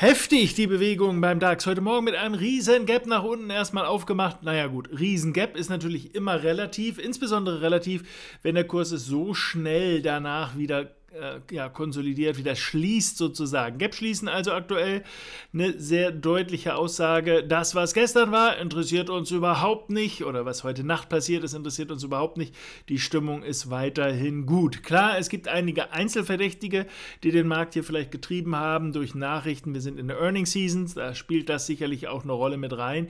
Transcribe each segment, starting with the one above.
Heftig die Bewegung beim DAX. Heute Morgen mit einem riesen Gap nach unten erstmal aufgemacht. Naja gut, riesen Gap ist natürlich immer relativ, insbesondere relativ, wenn der Kurs es so schnell danach wieder äh, ja, konsolidiert, wieder schließt sozusagen. Gap schließen also aktuell eine sehr deutliche Aussage. Das, was gestern war, interessiert uns überhaupt nicht oder was heute Nacht passiert ist, interessiert uns überhaupt nicht. Die Stimmung ist weiterhin gut. Klar, es gibt einige Einzelverdächtige, die den Markt hier vielleicht getrieben haben durch Nachrichten. Wir sind in der Earning Season, da spielt das sicherlich auch eine Rolle mit rein.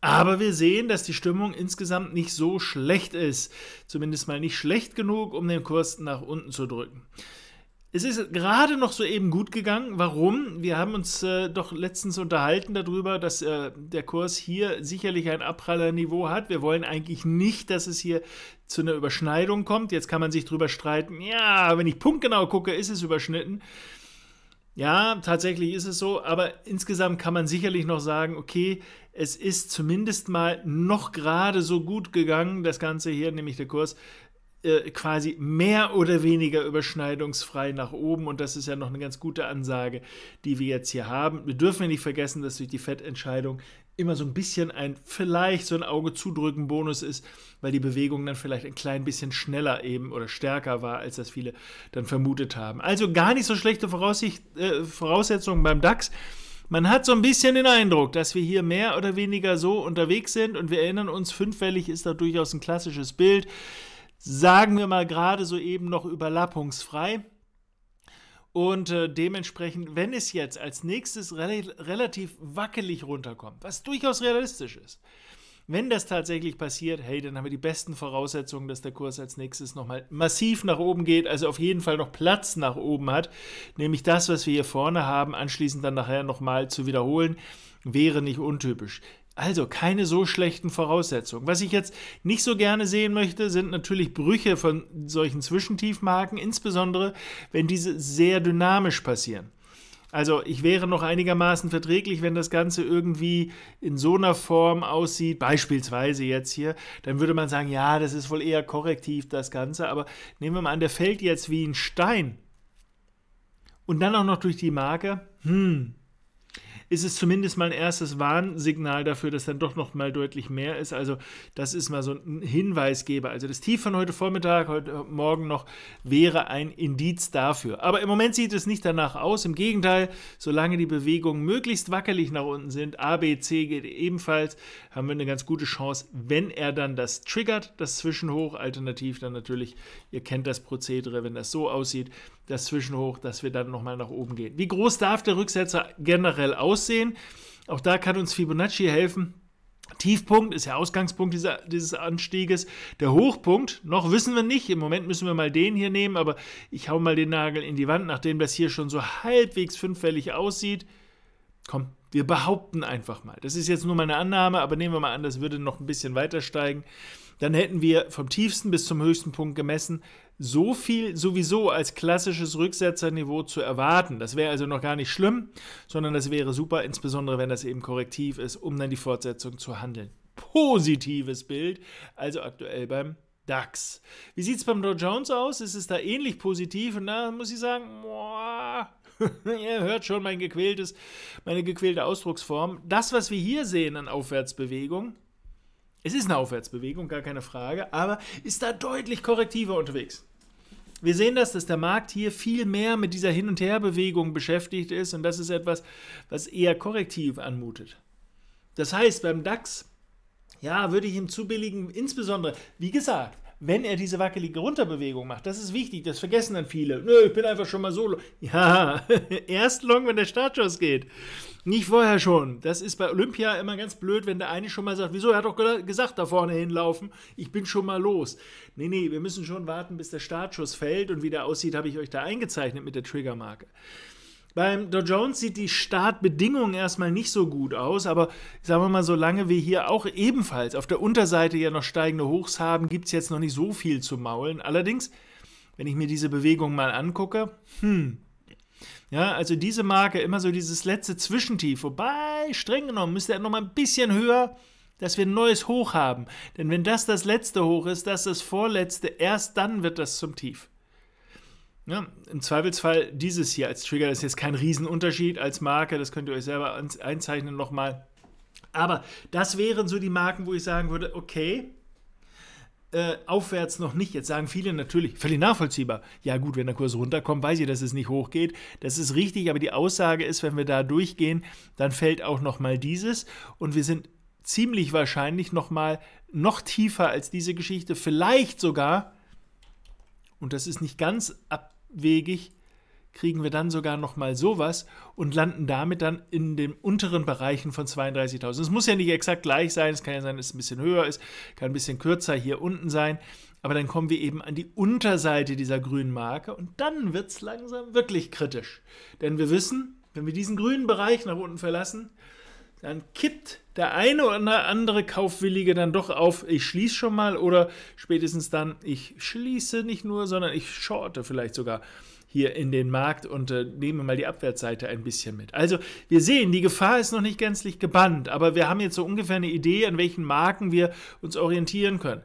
Aber wir sehen, dass die Stimmung insgesamt nicht so schlecht ist. Zumindest mal nicht schlecht genug, um den Kurs nach unten zu drücken. Es ist gerade noch soeben gut gegangen. Warum? Wir haben uns äh, doch letztens unterhalten darüber, dass äh, der Kurs hier sicherlich ein Abprallerniveau hat. Wir wollen eigentlich nicht, dass es hier zu einer Überschneidung kommt. Jetzt kann man sich darüber streiten. Ja, wenn ich punktgenau gucke, ist es überschnitten. Ja, tatsächlich ist es so, aber insgesamt kann man sicherlich noch sagen, okay, es ist zumindest mal noch gerade so gut gegangen, das Ganze hier, nämlich der Kurs, äh, quasi mehr oder weniger überschneidungsfrei nach oben und das ist ja noch eine ganz gute Ansage, die wir jetzt hier haben. Wir dürfen nicht vergessen, dass durch die FED-Entscheidung immer so ein bisschen ein vielleicht so ein Auge zudrücken Bonus ist, weil die Bewegung dann vielleicht ein klein bisschen schneller eben oder stärker war, als das viele dann vermutet haben. Also gar nicht so schlechte Voraussicht, äh, Voraussetzungen beim DAX. Man hat so ein bisschen den Eindruck, dass wir hier mehr oder weniger so unterwegs sind und wir erinnern uns, fünffällig ist da durchaus ein klassisches Bild. Sagen wir mal gerade so eben noch überlappungsfrei. Und äh, dementsprechend, wenn es jetzt als nächstes re relativ wackelig runterkommt, was durchaus realistisch ist, wenn das tatsächlich passiert, hey, dann haben wir die besten Voraussetzungen, dass der Kurs als nächstes nochmal massiv nach oben geht, also auf jeden Fall noch Platz nach oben hat, nämlich das, was wir hier vorne haben, anschließend dann nachher nochmal zu wiederholen, wäre nicht untypisch. Also keine so schlechten Voraussetzungen. Was ich jetzt nicht so gerne sehen möchte, sind natürlich Brüche von solchen Zwischentiefmarken, insbesondere wenn diese sehr dynamisch passieren. Also ich wäre noch einigermaßen verträglich, wenn das Ganze irgendwie in so einer Form aussieht, beispielsweise jetzt hier, dann würde man sagen, ja, das ist wohl eher korrektiv das Ganze, aber nehmen wir mal an, der fällt jetzt wie ein Stein und dann auch noch durch die Marke, hm, ist es zumindest mal ein erstes Warnsignal dafür, dass dann doch noch mal deutlich mehr ist. Also das ist mal so ein Hinweisgeber. Also das Tief von heute Vormittag, heute äh, Morgen noch, wäre ein Indiz dafür. Aber im Moment sieht es nicht danach aus. Im Gegenteil, solange die Bewegungen möglichst wackelig nach unten sind, A, B, C geht ebenfalls, haben wir eine ganz gute Chance, wenn er dann das triggert, das Zwischenhoch, alternativ dann natürlich, ihr kennt das Prozedere, wenn das so aussieht, das Zwischenhoch, dass wir dann nochmal nach oben gehen. Wie groß darf der Rücksetzer generell aussehen? Auch da kann uns Fibonacci helfen. Tiefpunkt ist der Ausgangspunkt dieser, dieses Anstieges. Der Hochpunkt, noch wissen wir nicht. Im Moment müssen wir mal den hier nehmen, aber ich hau mal den Nagel in die Wand, nachdem das hier schon so halbwegs fünffällig aussieht. Komm, wir behaupten einfach mal. Das ist jetzt nur meine Annahme, aber nehmen wir mal an, das würde noch ein bisschen weiter steigen. Dann hätten wir vom tiefsten bis zum höchsten Punkt gemessen so viel sowieso als klassisches Rücksetzerniveau zu erwarten. Das wäre also noch gar nicht schlimm, sondern das wäre super, insbesondere wenn das eben korrektiv ist, um dann die Fortsetzung zu handeln. Positives Bild, also aktuell beim DAX. Wie sieht es beim Dow Jones aus? Ist es da ähnlich positiv? Und da muss ich sagen, boah, ihr hört schon mein gequältes, meine gequälte Ausdrucksform. Das, was wir hier sehen an Aufwärtsbewegung, es ist eine Aufwärtsbewegung, gar keine Frage, aber ist da deutlich korrektiver unterwegs. Wir sehen das, dass der Markt hier viel mehr mit dieser Hin- und Herbewegung beschäftigt ist und das ist etwas, was eher korrektiv anmutet. Das heißt, beim DAX, ja, würde ich ihm zubilligen, insbesondere, wie gesagt, wenn er diese wackelige Runterbewegung macht. Das ist wichtig, das vergessen dann viele. Nö, ich bin einfach schon mal solo. Ja, erst long, wenn der Startschuss geht. Nicht vorher schon. Das ist bei Olympia immer ganz blöd, wenn der eine schon mal sagt, wieso, er hat doch gesagt, da vorne hinlaufen, ich bin schon mal los. Nee, nee, wir müssen schon warten, bis der Startschuss fällt und wie der aussieht, habe ich euch da eingezeichnet mit der Triggermarke. Beim Dow Jones sieht die Startbedingungen erstmal nicht so gut aus, aber sagen wir mal, solange wir hier auch ebenfalls auf der Unterseite ja noch steigende Hochs haben, gibt es jetzt noch nicht so viel zu maulen. Allerdings, wenn ich mir diese Bewegung mal angucke, hm, ja, also diese Marke, immer so dieses letzte Zwischentief, wobei, streng genommen, müsste er nochmal ein bisschen höher, dass wir ein neues Hoch haben. Denn wenn das das letzte Hoch ist, das das vorletzte, erst dann wird das zum Tief. Ja, Im Zweifelsfall dieses hier als Trigger, das ist jetzt kein Riesenunterschied als Marke, das könnt ihr euch selber einzeichnen nochmal. Aber das wären so die Marken, wo ich sagen würde, okay, äh, aufwärts noch nicht. Jetzt sagen viele natürlich, völlig nachvollziehbar, ja gut, wenn der Kurs runterkommt, weiß ich, dass es nicht hochgeht. Das ist richtig, aber die Aussage ist, wenn wir da durchgehen, dann fällt auch nochmal dieses und wir sind ziemlich wahrscheinlich nochmal noch tiefer als diese Geschichte, vielleicht sogar, und das ist nicht ganz abwegig, kriegen wir dann sogar nochmal sowas und landen damit dann in den unteren Bereichen von 32.000. Es muss ja nicht exakt gleich sein, es kann ja sein, dass es ein bisschen höher ist, kann ein bisschen kürzer hier unten sein, aber dann kommen wir eben an die Unterseite dieser grünen Marke und dann wird es langsam wirklich kritisch. Denn wir wissen, wenn wir diesen grünen Bereich nach unten verlassen, dann kippt der eine oder andere Kaufwillige dann doch auf, ich schließe schon mal oder spätestens dann, ich schließe nicht nur, sondern ich shorte vielleicht sogar hier in den Markt und äh, nehmen mal die Abwärtsseite ein bisschen mit. Also wir sehen, die Gefahr ist noch nicht gänzlich gebannt, aber wir haben jetzt so ungefähr eine Idee, an welchen Marken wir uns orientieren können.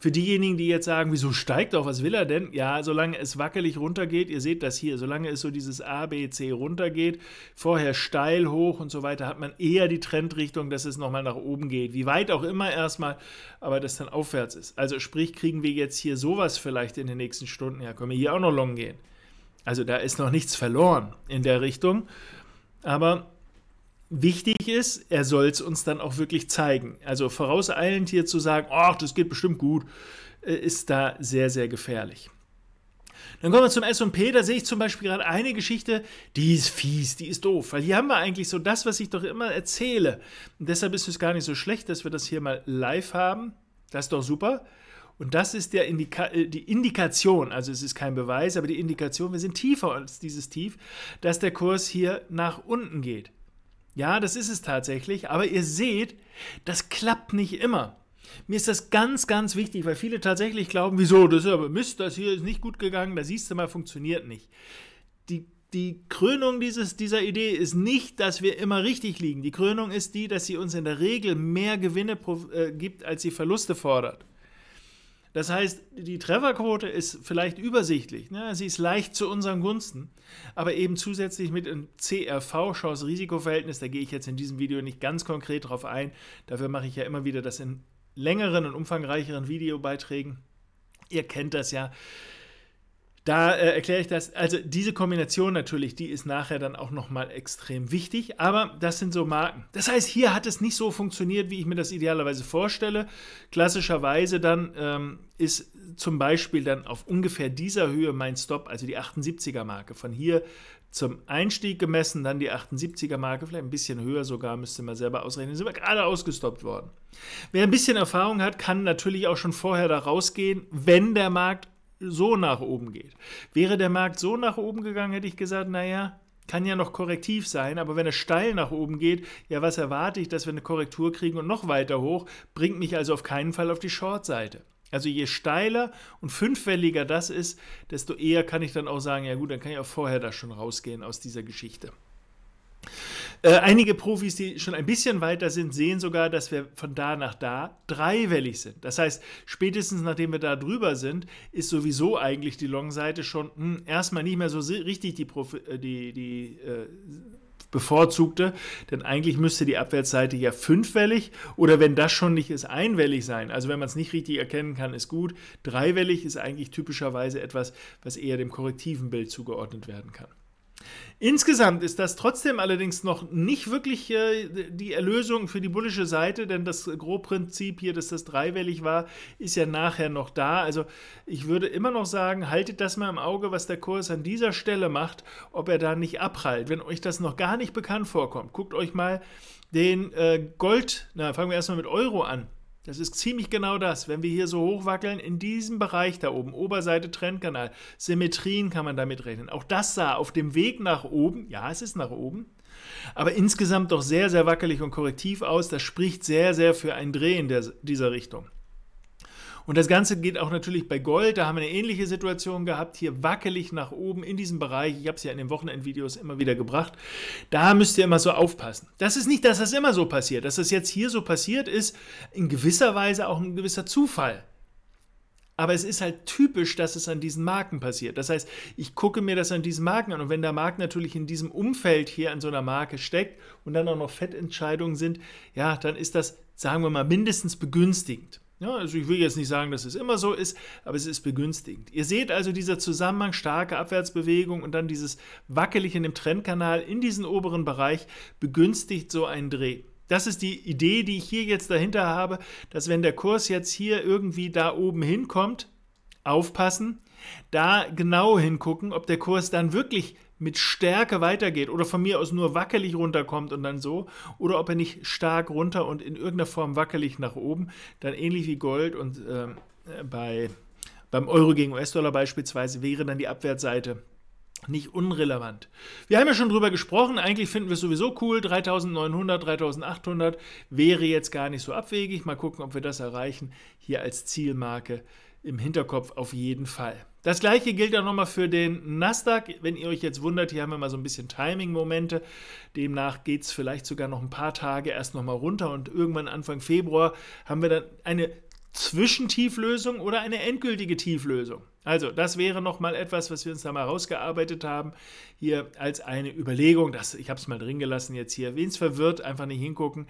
Für diejenigen, die jetzt sagen, wieso steigt doch, was will er denn? Ja, solange es wackelig runtergeht, ihr seht das hier, solange es so dieses A, B, C runtergeht, vorher steil hoch und so weiter, hat man eher die Trendrichtung, dass es nochmal nach oben geht. Wie weit auch immer erstmal, aber das dann aufwärts ist. Also sprich, kriegen wir jetzt hier sowas vielleicht in den nächsten Stunden, ja, können wir hier auch noch long gehen. Also da ist noch nichts verloren in der Richtung. Aber wichtig ist, er soll es uns dann auch wirklich zeigen. Also vorauseilend hier zu sagen, ach, das geht bestimmt gut, äh, ist da sehr, sehr gefährlich. Dann kommen wir zum SP. Da sehe ich zum Beispiel gerade eine Geschichte, die ist fies, die ist doof, weil hier haben wir eigentlich so das, was ich doch immer erzähle. Und deshalb ist es gar nicht so schlecht, dass wir das hier mal live haben. Das ist doch super. Und das ist der Indika äh, die Indikation, also es ist kein Beweis, aber die Indikation, wir sind tiefer als dieses Tief, dass der Kurs hier nach unten geht. Ja, das ist es tatsächlich, aber ihr seht, das klappt nicht immer. Mir ist das ganz, ganz wichtig, weil viele tatsächlich glauben, wieso, das ist aber Mist, das hier ist nicht gut gegangen, da siehst du mal, funktioniert nicht. Die die Krönung dieses, dieser Idee ist nicht, dass wir immer richtig liegen. Die Krönung ist die, dass sie uns in der Regel mehr Gewinne äh, gibt, als sie Verluste fordert. Das heißt, die Trefferquote ist vielleicht übersichtlich, ne? sie ist leicht zu unseren Gunsten, aber eben zusätzlich mit einem CRV, Chance-Risikoverhältnis, da gehe ich jetzt in diesem Video nicht ganz konkret drauf ein, dafür mache ich ja immer wieder das in längeren und umfangreicheren Videobeiträgen. Ihr kennt das ja. Da äh, erkläre ich das. Also diese Kombination natürlich, die ist nachher dann auch nochmal extrem wichtig. Aber das sind so Marken. Das heißt, hier hat es nicht so funktioniert, wie ich mir das idealerweise vorstelle. Klassischerweise dann ähm, ist zum Beispiel dann auf ungefähr dieser Höhe mein Stop, also die 78er Marke. Von hier zum Einstieg gemessen, dann die 78er Marke, vielleicht ein bisschen höher sogar, müsste man selber ausrechnen, sind wir gerade ausgestoppt worden. Wer ein bisschen Erfahrung hat, kann natürlich auch schon vorher da rausgehen, wenn der Markt so nach oben geht. Wäre der Markt so nach oben gegangen, hätte ich gesagt, naja, kann ja noch korrektiv sein, aber wenn es steil nach oben geht, ja, was erwarte ich, dass wir eine Korrektur kriegen und noch weiter hoch, bringt mich also auf keinen Fall auf die Short-Seite. Also je steiler und fünffälliger das ist, desto eher kann ich dann auch sagen, ja gut, dann kann ich auch vorher da schon rausgehen aus dieser Geschichte. Äh, einige Profis, die schon ein bisschen weiter sind, sehen sogar, dass wir von da nach da dreiwellig sind. Das heißt, spätestens nachdem wir da drüber sind, ist sowieso eigentlich die Long-Seite schon mh, hm, erstmal nicht mehr so richtig die, Profi äh, die, die äh, bevorzugte, denn eigentlich müsste die Abwärtsseite ja fünfwellig oder wenn das schon nicht ist, einwellig sein. Also wenn man es nicht richtig erkennen kann, ist gut. Dreiwellig ist eigentlich typischerweise etwas, was eher dem korrektiven Bild zugeordnet werden kann. Insgesamt ist das trotzdem allerdings noch nicht wirklich äh, die Erlösung für die bullische Seite, denn das Grobprinzip hier, dass das dreiwellig war, ist ja nachher noch da. Also ich würde immer noch sagen, haltet das mal im Auge, was der Kurs an dieser Stelle macht, ob er da nicht abprallt. Wenn euch das noch gar nicht bekannt vorkommt, guckt euch mal den äh, Gold, na fangen wir erstmal mit Euro an das ist ziemlich genau das. Wenn wir hier so hoch wackeln, in diesem Bereich da oben, Oberseite Trendkanal, Symmetrien kann man damit rechnen. Auch das sah auf dem Weg nach oben, ja, es ist nach oben, aber insgesamt doch sehr, sehr wackelig und korrektiv aus. Das spricht sehr, sehr für ein Drehen dieser Richtung. Und das Ganze geht auch natürlich bei Gold. Da haben wir eine ähnliche Situation gehabt. Hier wackelig nach oben in diesem Bereich. Ich habe es ja in den Wochenendvideos immer wieder gebracht. Da müsst ihr immer so aufpassen. Das ist nicht, dass das immer so passiert. Dass das jetzt hier so passiert ist, in gewisser Weise auch ein gewisser Zufall. Aber es ist halt typisch, dass es an diesen Marken passiert. Das heißt, ich gucke mir das an diesen Marken an. Und wenn der Markt natürlich in diesem Umfeld hier an so einer Marke steckt und dann auch noch Fettentscheidungen sind, ja, dann ist das, sagen wir mal, mindestens begünstigend. Ja, also ich will jetzt nicht sagen, dass es immer so ist, aber es ist begünstigend. Ihr seht also dieser Zusammenhang starke Abwärtsbewegung und dann dieses Wackelige in dem Trendkanal in diesen oberen Bereich begünstigt so einen Dreh. Das ist die Idee, die ich hier jetzt dahinter habe, dass wenn der Kurs jetzt hier irgendwie da oben hinkommt, aufpassen, da genau hingucken, ob der Kurs dann wirklich mit Stärke weitergeht oder von mir aus nur wackelig runterkommt und dann so, oder ob er nicht stark runter und in irgendeiner Form wackelig nach oben, dann ähnlich wie Gold und ähm, äh, bei, beim Euro gegen US-Dollar beispielsweise wäre dann die Abwärtsseite nicht unrelevant. Wir haben ja schon drüber gesprochen, eigentlich finden wir es sowieso cool, 3900, 3800 wäre jetzt gar nicht so abwegig. Mal gucken, ob wir das erreichen. Hier als Zielmarke im Hinterkopf auf jeden Fall. Das gleiche gilt auch nochmal für den Nasdaq. Wenn ihr euch jetzt wundert, hier haben wir mal so ein bisschen Timing-Momente. Demnach geht es vielleicht sogar noch ein paar Tage erst nochmal runter und irgendwann Anfang Februar haben wir dann eine Zwischentieflösung oder eine endgültige Tieflösung. Also, das wäre nochmal etwas, was wir uns da mal rausgearbeitet haben, hier als eine Überlegung. Das, ich habe es mal drin gelassen jetzt hier. Wen es verwirrt, einfach nicht hingucken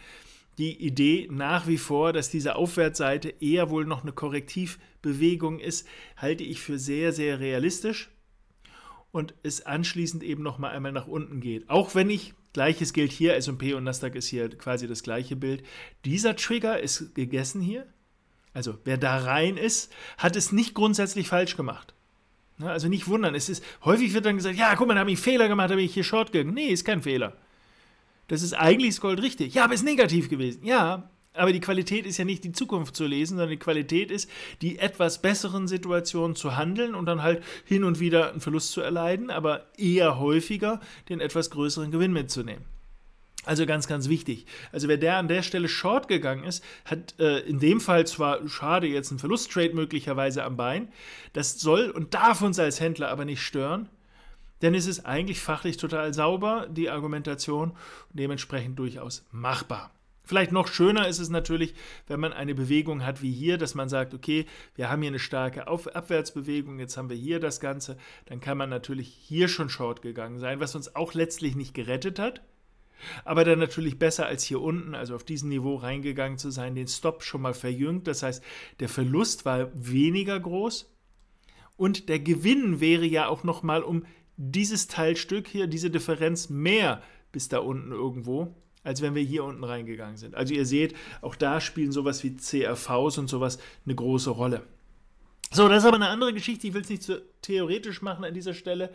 die Idee nach wie vor, dass diese Aufwärtsseite eher wohl noch eine Korrektivbewegung ist, halte ich für sehr, sehr realistisch und es anschließend eben noch mal einmal nach unten geht. Auch wenn ich, gleiches gilt hier, SP und Nasdaq ist hier quasi das gleiche Bild, dieser Trigger ist gegessen hier. Also wer da rein ist, hat es nicht grundsätzlich falsch gemacht. Ne, also nicht wundern, es ist, häufig wird dann gesagt, ja, guck mal, da habe ich einen Fehler gemacht, da bin ich hier short gegangen. Nee, ist kein Fehler das ist eigentlich das Gold richtig. Ja, aber es ist negativ gewesen. Ja, aber die Qualität ist ja nicht die Zukunft zu lesen, sondern die Qualität ist, die etwas besseren Situationen zu handeln und dann halt hin und wieder einen Verlust zu erleiden, aber eher häufiger den etwas größeren Gewinn mitzunehmen. Also ganz, ganz wichtig. Also wer der an der Stelle short gegangen ist, hat äh, in dem Fall zwar schade jetzt einen Verlusttrade möglicherweise am Bein. Das soll und darf uns als Händler aber nicht stören, dann ist es eigentlich fachlich total sauber, die Argumentation, dementsprechend durchaus machbar. Vielleicht noch schöner ist es natürlich, wenn man eine Bewegung hat wie hier, dass man sagt, okay, wir haben hier eine starke Auf Abwärtsbewegung, jetzt haben wir hier das Ganze, dann kann man natürlich hier schon short gegangen sein, was uns auch letztlich nicht gerettet hat. Aber dann natürlich besser als hier unten, also auf diesem Niveau reingegangen zu sein, den Stop schon mal verjüngt. Das heißt, der Verlust war weniger groß und der Gewinn wäre ja auch nochmal um dieses Teilstück hier, diese Differenz mehr bis da unten irgendwo, als wenn wir hier unten reingegangen sind. Also ihr seht, auch da spielen sowas wie CRVs und sowas eine große Rolle. So, das ist aber eine andere Geschichte. Ich will es nicht zu theoretisch machen an dieser Stelle.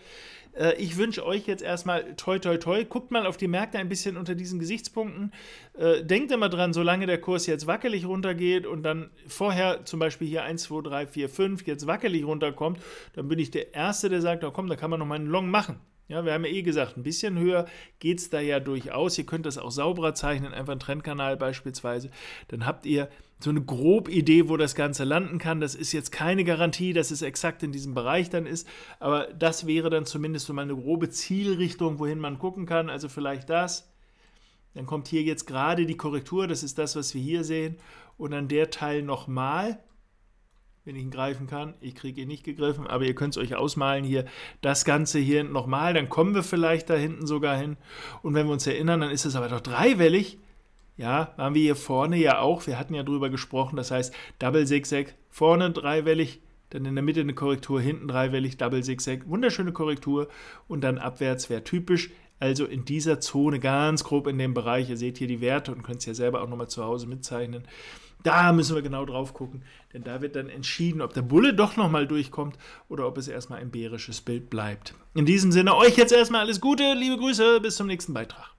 Äh, ich wünsche euch jetzt erstmal toi, toi, toi. Guckt mal auf die Märkte ein bisschen unter diesen Gesichtspunkten. Äh, denkt immer dran, solange der Kurs jetzt wackelig runtergeht und dann vorher zum Beispiel hier 1, 2, 3, 4, 5 jetzt wackelig runterkommt, dann bin ich der Erste, der sagt, na komm, da kann man noch mal einen Long machen. Ja, wir haben ja eh gesagt, ein bisschen höher geht es da ja durchaus. Ihr könnt das auch sauberer zeichnen, einfach einen Trendkanal beispielsweise. Dann habt ihr so eine grobe Idee, wo das Ganze landen kann. Das ist jetzt keine Garantie, dass es exakt in diesem Bereich dann ist, aber das wäre dann zumindest so mal eine grobe Zielrichtung, wohin man gucken kann. Also vielleicht das. Dann kommt hier jetzt gerade die Korrektur, das ist das, was wir hier sehen. Und dann der Teil nochmal wenn ich ihn greifen kann. Ich kriege ihn nicht gegriffen, aber ihr könnt es euch ausmalen hier. Das Ganze hier nochmal, dann kommen wir vielleicht da hinten sogar hin. Und wenn wir uns erinnern, dann ist es aber doch dreiwellig. Ja, waren wir hier vorne ja auch. Wir hatten ja drüber gesprochen. Das heißt, Double Zigzag vorne dreiwellig, dann in der Mitte eine Korrektur, hinten dreiwellig, Double Zigzag. Wunderschöne Korrektur und dann abwärts wäre typisch. Also in dieser Zone ganz grob in dem Bereich. Ihr seht hier die Werte und könnt es ja selber auch nochmal zu Hause mitzeichnen. Da müssen wir genau drauf gucken, denn da wird dann entschieden, ob der Bulle doch nochmal durchkommt oder ob es erstmal ein bärisches Bild bleibt. In diesem Sinne, euch jetzt erstmal alles Gute, liebe Grüße, bis zum nächsten Beitrag.